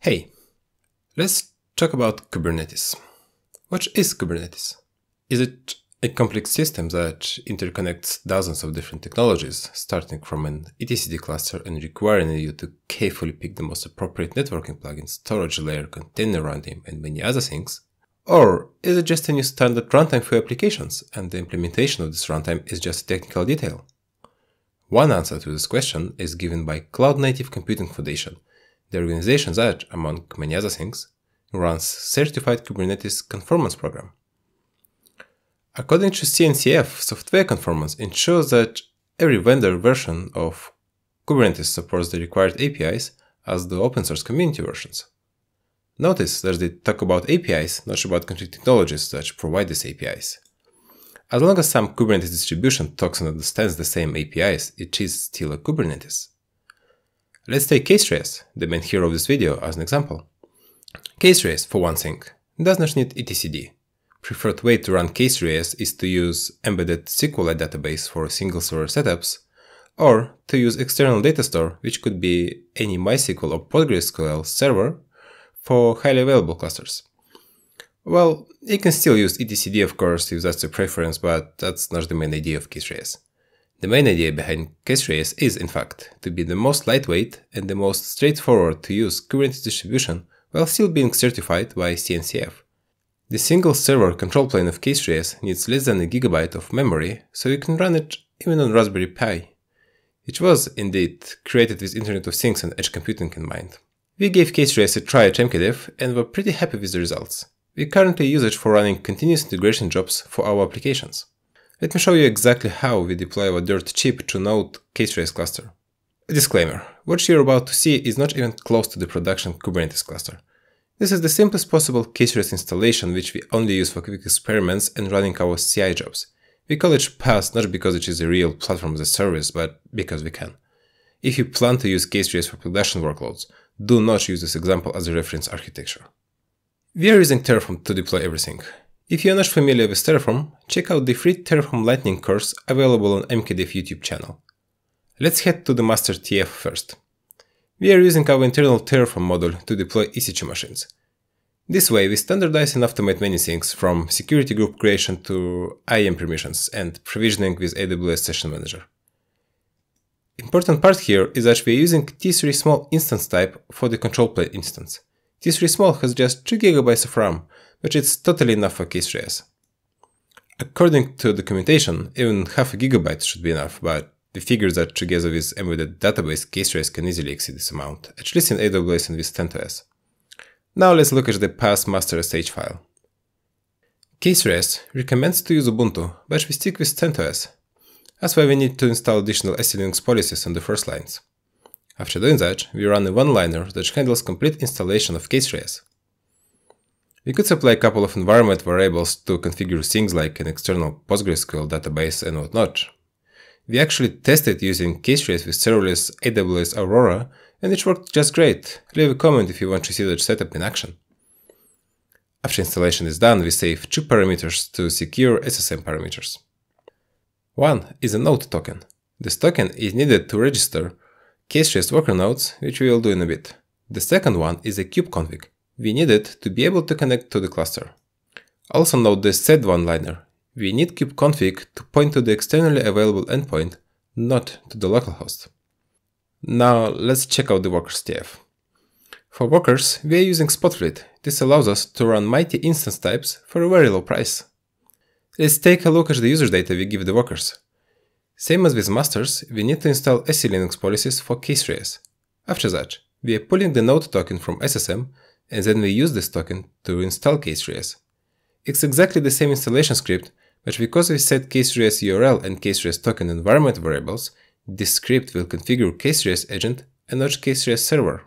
Hey, let's talk about Kubernetes. What is Kubernetes? Is it a complex system that interconnects dozens of different technologies, starting from an etcd cluster and requiring you to carefully pick the most appropriate networking plugin, storage layer, container runtime, and many other things? Or is it just a new standard runtime for applications, and the implementation of this runtime is just a technical detail? One answer to this question is given by Cloud Native Computing Foundation, the organization that, among many other things, runs Certified Kubernetes Conformance Program. According to CNCF, software conformance ensures that every vendor version of Kubernetes supports the required APIs as the open source community versions. Notice that they talk about APIs, not about concrete technologies that provide these APIs. As long as some Kubernetes distribution talks and understands the same APIs, it is still a Kubernetes. Let's take case the main hero of this video, as an example. Case for one thing, does not need etcd. Preferred way to run case is to use embedded SQLite database for single server setups, or to use external data store, which could be any MySQL or PostgreSQL server for highly available clusters. Well, you can still use etcd of course if that's your preference, but that's not the main idea of case the main idea behind Cache.js is, in fact, to be the most lightweight and the most straightforward to use current distribution while still being certified by CNCF. The single server control plane of Cache.js needs less than a gigabyte of memory, so you can run it even on Raspberry Pi. It was, indeed, created with Internet of Things and edge computing in mind. We gave Cache.js a try at MKDev and were pretty happy with the results. We currently use it for running continuous integration jobs for our applications. Let me show you exactly how we deploy our Dirt chip to Node k 3s cluster. A disclaimer, what you're about to see is not even close to the production Kubernetes cluster. This is the simplest possible k 3s installation which we only use for quick experiments and running our CI jobs. We call it PaaS not because it is a real platform as a service, but because we can. If you plan to use k 3s for production workloads, do not use this example as a reference architecture. We are using Terraform to deploy everything. If you're not familiar with Terraform, check out the free Terraform Lightning course available on MKDev YouTube channel. Let's head to the master TF first. We are using our internal Terraform module to deploy EC2 machines. This way, we standardize and automate many things, from security group creation to IAM permissions and provisioning with AWS Session Manager. Important part here is that we are using T3 small instance type for the control plane instance. T3 Small has just 2 GB of RAM, which is totally enough for Kiss.js. According to documentation, even half a gigabyte should be enough, but we figured that together with embedded database, Kiss.js can easily exceed this amount, at least in AWS and with 10.2s. Now let's look at the pass master stage file. Kiss.js recommends to use Ubuntu, but we stick with CentOS, That's why we need to install additional SC Linux policies on the first lines. After doing that, we run a one-liner that handles complete installation of K3s. We could supply a couple of environment variables to configure things like an external PostgreSQL database and whatnot. We actually tested using K3s with serverless AWS Aurora, and it worked just great. Leave a comment if you want to see that setup in action. After installation is done, we save two parameters to secure SSM parameters. One is a node token. This token is needed to register case chest worker nodes, which we will do in a bit. The second one is a kubeconfig. We need it to be able to connect to the cluster. Also note the said one-liner. We need kubeconfig to point to the externally available endpoint, not to the localhost. Now let's check out the workers TF. For workers, we are using Spotfleet. This allows us to run mighty instance types for a very low price. Let's take a look at the user data we give the workers. Same as with masters, we need to install Linux policies for K3s. After that, we are pulling the node token from SSM and then we use this token to install K3s. It's exactly the same installation script, but because we set K3s URL and K3s token environment variables, this script will configure K3s agent and not K3s server.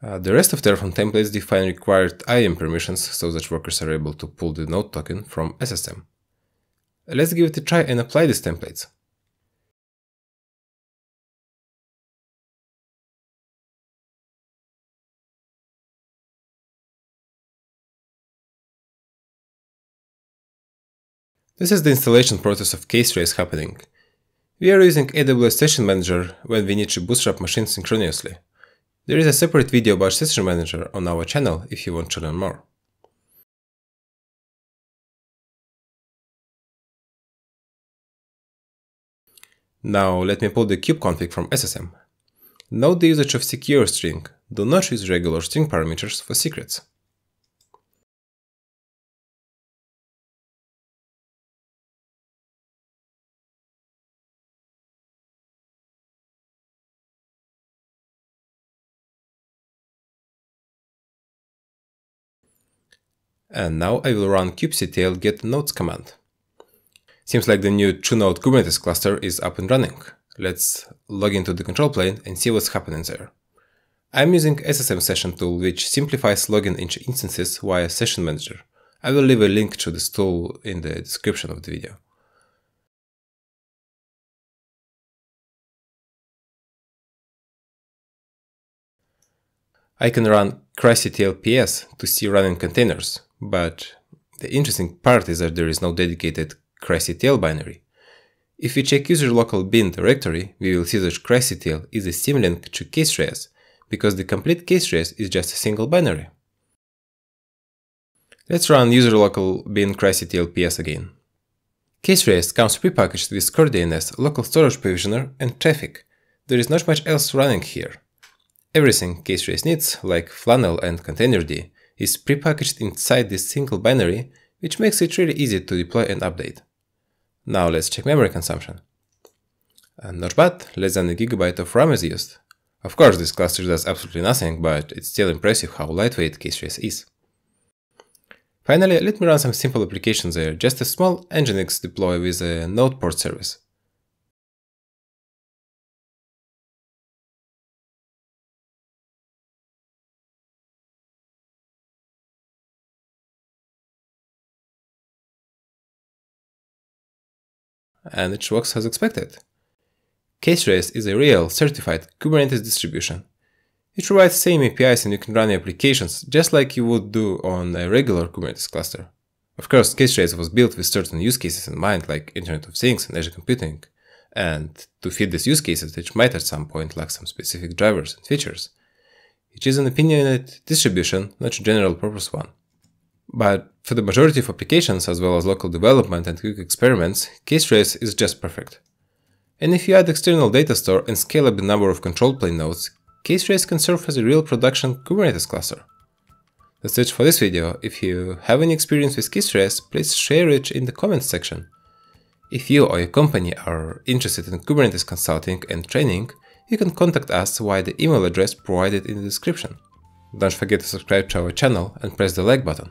Uh, the rest of Terraform templates define required IAM permissions so that workers are able to pull the node token from SSM. Let's give it a try and apply these templates. This is the installation process of Casetrace happening. We are using AWS Session Manager when we need to bootstrap machines synchronously. There is a separate video about Session Manager on our channel if you want to learn more. Now let me pull the kube config from SSM. Note the usage of secure string, do not use regular string parameters for secrets. And now I will run kubectl get nodes command. Seems like the new two-node Kubernetes cluster is up and running. Let's log into the control plane and see what's happening there. I'm using SSM session tool, which simplifies logging into instances via session manager. I will leave a link to this tool in the description of the video. I can run kubectl ps to see running containers, but the interesting part is that there is no dedicated CrashCTL binary. If we check user local bin directory, we will see that CrashCTL is a symlink to casetrace, because the complete casetrace is just a single binary. Let's run user local bin CrashCTL PS again. Casetrace comes prepackaged with DNS, local storage provisioner, and traffic. There is not much else running here. Everything Casetrace needs, like Flannel and Containerd, is prepackaged inside this single binary, which makes it really easy to deploy and update. Now let's check memory consumption. And not bad, less than a gigabyte of RAM is used. Of course, this cluster does absolutely nothing, but it's still impressive how lightweight K3s is. Finally, let me run some simple applications there, just a small Nginx deploy with a node port service. and it works as expected. Caserace is a real, certified Kubernetes distribution. It provides same APIs and you can run your applications just like you would do on a regular Kubernetes cluster. Of course, Caserace was built with certain use cases in mind like Internet of Things and Azure computing. And to fit these use cases, it might at some point lack some specific drivers and features, it is an opinionated distribution, not a general purpose one. But for the majority of applications, as well as local development and quick experiments, Casetrace is just perfect. And if you add external data store and scale up the number of control plane nodes, Casetrace can serve as a real production Kubernetes cluster. That's it for this video. If you have any experience with Casetrace, please share it in the comments section. If you or your company are interested in Kubernetes consulting and training, you can contact us via the email address provided in the description. Don't forget to subscribe to our channel and press the like button.